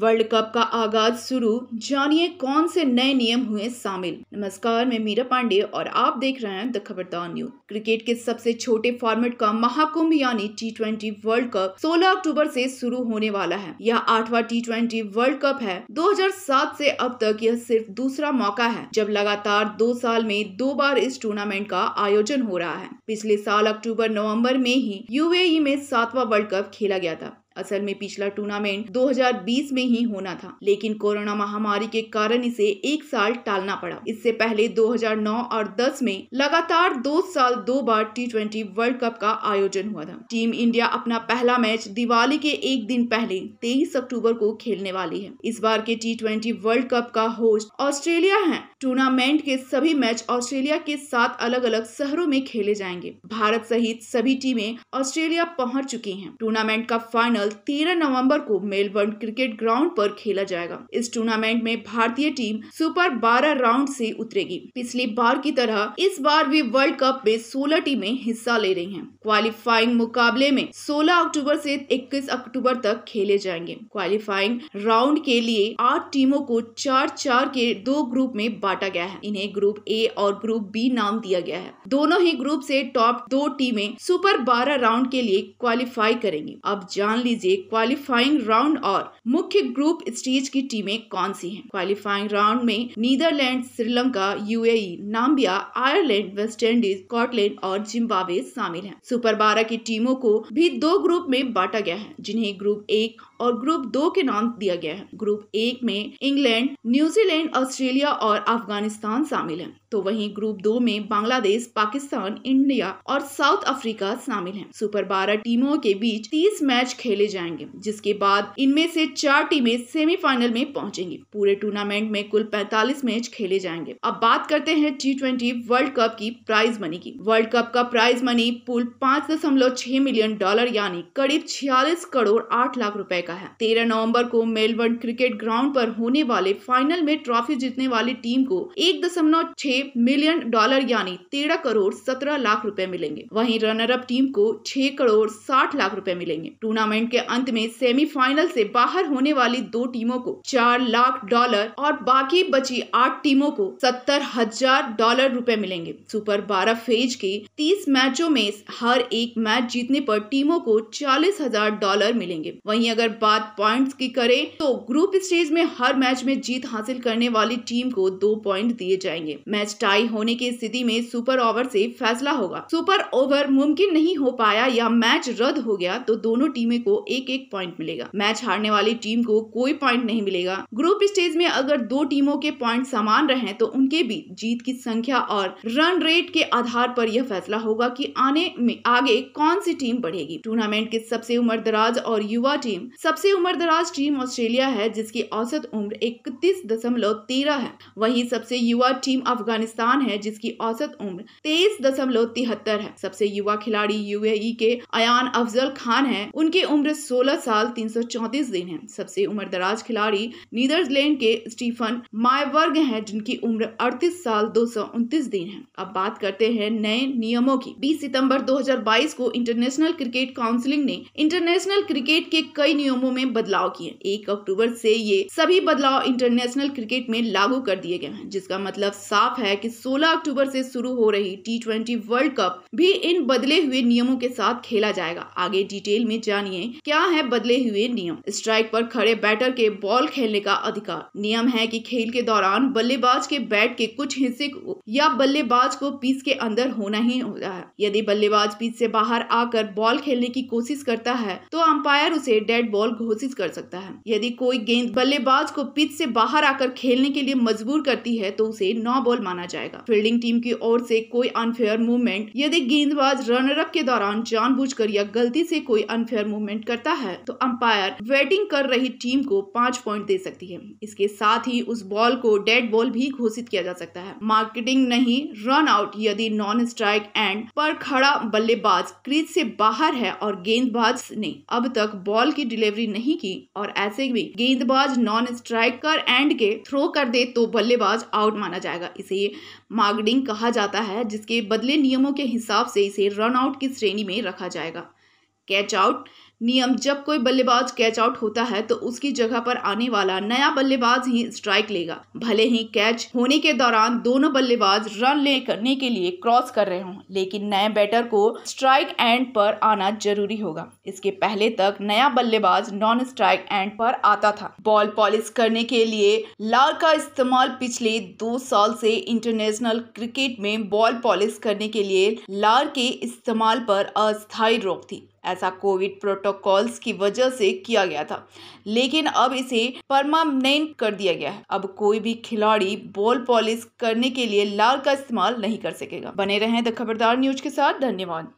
World cup का आगाज शुरू जानिए कौन से नए नियम हुए शामिल नमस्कार मैं मीरा पांडे और आप देख रहे हैं द खबरदार न्यूज क्रिकेट के सबसे छोटे फॉर्मेट का महाकुंभ यानी टी ट्वेंटी वर्ल्ड कप 16 अक्टूबर से शुरू होने वाला है यह आठवां टी ट्वेंटी वर्ल्ड कप है 2007 से अब तक यह सिर्फ दूसरा मौका है जब लगातार दो साल में दो बार इस टूर्नामेंट का आयोजन हो रहा है पिछले साल अक्टूबर नवम्बर में ही यू e में सातवा वर्ल्ड कप खेला गया था असल में पिछला टूर्नामेंट 2020 में ही होना था लेकिन कोरोना महामारी के कारण इसे एक साल टालना पड़ा इससे पहले 2009 और 10 में लगातार दो साल दो बार टी वर्ल्ड कप का आयोजन हुआ था टीम इंडिया अपना पहला मैच दिवाली के एक दिन पहले तेईस अक्टूबर को खेलने वाली है इस बार के टी वर्ल्ड कप का होस्ट ऑस्ट्रेलिया है टूर्नामेंट के सभी मैच ऑस्ट्रेलिया के साथ अलग अलग शहरों में खेले जाएंगे भारत सहित सभी टीमें ऑस्ट्रेलिया पहुंच चुकी हैं। टूर्नामेंट का फाइनल कल 13 नवंबर को मेलबर्न क्रिकेट ग्राउंड पर खेला जाएगा इस टूर्नामेंट में भारतीय टीम सुपर 12 राउंड से उतरेगी पिछली बार की तरह इस बार भी वर्ल्ड कप में 16 टीमें हिस्सा ले रही हैं। क्वालिफाइंग मुकाबले में 16 अक्टूबर से 21 अक्टूबर तक खेले जाएंगे क्वालिफाइंग राउंड के लिए आठ टीमों को चार चार के दो ग्रुप में बांटा गया है इन्हें ग्रुप ए और ग्रुप बी नाम दिया गया है दोनों ही ग्रुप से टॉप दो टीमें सुपर बारह राउंड के लिए क्वालिफाई करेंगी अब जान लीजिए लीजिए क्वालिफाइंग राउंड और मुख्य ग्रुप स्टेज की टीमें कौन सी हैं क्वालिफाइंग राउंड में Netherland Sri Lanka UAE Namibia Ireland West Indies Scotland और जिम्बाब्वे शामिल हैं सुपर बारह की टीमों को भी दो ग्रुप में बांटा गया है जिन्हें ग्रुप एक और ग्रुप दो के नाम दिया गया है ग्रुप एक में इंग्लैंड न्यूजीलैंड ऑस्ट्रेलिया और अफगानिस्तान शामिल है तो वहीं ग्रुप दो में बांग्लादेश पाकिस्तान इंडिया और साउथ अफ्रीका शामिल हैं। सुपर बारह टीमों के बीच 30 मैच खेले जाएंगे जिसके बाद इनमें से चार टीमें सेमीफाइनल में पहुंचेंगी पूरे टूर्नामेंट में कुल 45 मैच खेले जाएंगे अब बात करते हैं टी ट्वेंटी वर्ल्ड कप की प्राइज मनी की वर्ल्ड कप का प्राइज मनी पुल पाँच मिलियन डॉलर यानी करीब छियालीस करोड़ आठ लाख रूपए का है तेरह नवंबर को मेलबर्न क्रिकेट ग्राउंड पर होने वाले फाइनल में ट्रॉफी जीतने वाली टीम को एक दशमलव छह मिलियन डॉलर यानी तेरह करोड़ सत्रह लाख रुपए मिलेंगे वहीं रनर अप टीम को छह करोड़ साठ लाख रुपए मिलेंगे टूर्नामेंट के अंत में सेमीफाइनल से बाहर होने वाली दो टीमों को चार लाख डॉलर और बाकी बची आठ टीमों को सत्तर हजार डॉलर रुपए मिलेंगे सुपर बारह फेज के तीस मैचों में हर एक मैच जीतने पर टीमों को चालीस हजार डॉलर मिलेंगे वहीं अगर बात पॉइंट्स की करें तो ग्रुप स्टेज में हर मैच में जीत हासिल करने वाली टीम को दो पॉइंट दिए जाएंगे मैच टाई होने की स्थिति में सुपर ओवर से फैसला होगा सुपर ओवर मुमकिन नहीं हो पाया या मैच रद्द हो गया तो दोनों टीमें को एक एक पॉइंट मिलेगा मैच हारने वाली टीम को कोई पॉइंट नहीं मिलेगा ग्रुप स्टेज में अगर दो टीमों के पॉइंट समान रहे तो उनके बीच जीत की संख्या और रन रेट के आधार पर यह फैसला होगा कि आने में आगे कौन सी टीम बढ़ेगी टूर्नामेंट के सबसे दराज और युवा टीम सबसे उम्रदराज टीम ऑस्ट्रेलिया है जिसकी औसत उम्र इकतीस दशमलव तेरह है वही सबसे युवा टीम अफगानिस्तान है जिसकी औसत उम्र तेईस दशमलव तिहत्तर है सबसे युवा खिलाड़ी यूएई के अयान अफजल खान है उनकी उम्र सोलह साल तीन सौ चौतीस दिन है सबसे उम्र दराज खिलाड़ी नीदरलैंड के स्टीफन मायवर्ग है जिनकी उम्र अड़तीस साल दो सौ उनतीस दिन है अब बात करते हैं नए नियमों की बीस सितम्बर दो हजार बाईस को इंटरनेशनल क्रिकेट काउंसिलिंग ने इंटरनेशनल क्रिकेट के कई नियम नियमों में बदलाव किए एक अक्टूबर से ये सभी बदलाव इंटरनेशनल क्रिकेट में लागू कर दिए गए हैं जिसका मतलब साफ है कि 16 अक्टूबर से शुरू हो रही टी वर्ल्ड कप भी इन बदले हुए नियमों के साथ खेला जाएगा आगे डिटेल में जानिए क्या है बदले हुए नियम स्ट्राइक पर खड़े बैटर के बॉल खेलने का अधिकार नियम है कि खेल के दौरान बल्लेबाज के बैट के कुछ हिस्से को या बल्लेबाज को पीस के अंदर होना ही होता है यदि बल्लेबाज पीस से बाहर आकर बॉल खेलने की कोशिश करता है तो अंपायर उसे डेड बॉल बॉल घोषित कर सकता है यदि कोई गेंद बल्लेबाज को पिच से बाहर आकर खेलने के लिए मजबूर करती है तो उसे नौ बॉल माना जाएगा फील्डिंग टीम की ओर से कोई अनफेयर मूवमेंट यदि गेंदबाज अप के दौरान जान या गलती से कोई अनफेयर मूवमेंट करता है तो अंपायर बैटिंग कर रही टीम को पांच पॉइंट दे सकती है इसके साथ ही उस बॉल को डेड बॉल भी घोषित किया जा सकता है मार्केटिंग नहीं रन आउट यदि नॉन स्ट्राइक एंड पर खड़ा बल्लेबाज क्रीज से बाहर है और गेंदबाज ने अब तक बॉल की डिलीवरी डिलीवरी नहीं की और ऐसे भी गेंदबाज नॉन स्ट्राइकर एंड के थ्रो कर दे तो बल्लेबाज आउट माना जाएगा इसे मार्गडिंग कहा जाता है जिसके बदले नियमों के हिसाब से इसे रन आउट की श्रेणी में रखा जाएगा कैच आउट नियम जब कोई बल्लेबाज कैच आउट होता है तो उसकी जगह पर आने वाला नया बल्लेबाज ही स्ट्राइक लेगा भले ही कैच होने के दौरान दोनों बल्लेबाज रन ले करने के लिए क्रॉस कर रहे हों लेकिन नए बैटर को स्ट्राइक एंड पर आना जरूरी होगा इसके पहले तक नया बल्लेबाज नॉन स्ट्राइक एंड पर आता था बॉल पॉलिश करने के लिए लाल का इस्तेमाल पिछले दो साल से इंटरनेशनल क्रिकेट में बॉल पॉलिश करने के लिए लार के इस्तेमाल पर अस्थायी रोक थी ऐसा कोविड प्रोटोकॉल्स की वजह से किया गया था लेकिन अब इसे परमानेंट कर दिया गया है अब कोई भी खिलाड़ी बॉल पॉलिश करने के लिए लाल का इस्तेमाल नहीं कर सकेगा बने रहें द खबरदार न्यूज के साथ धन्यवाद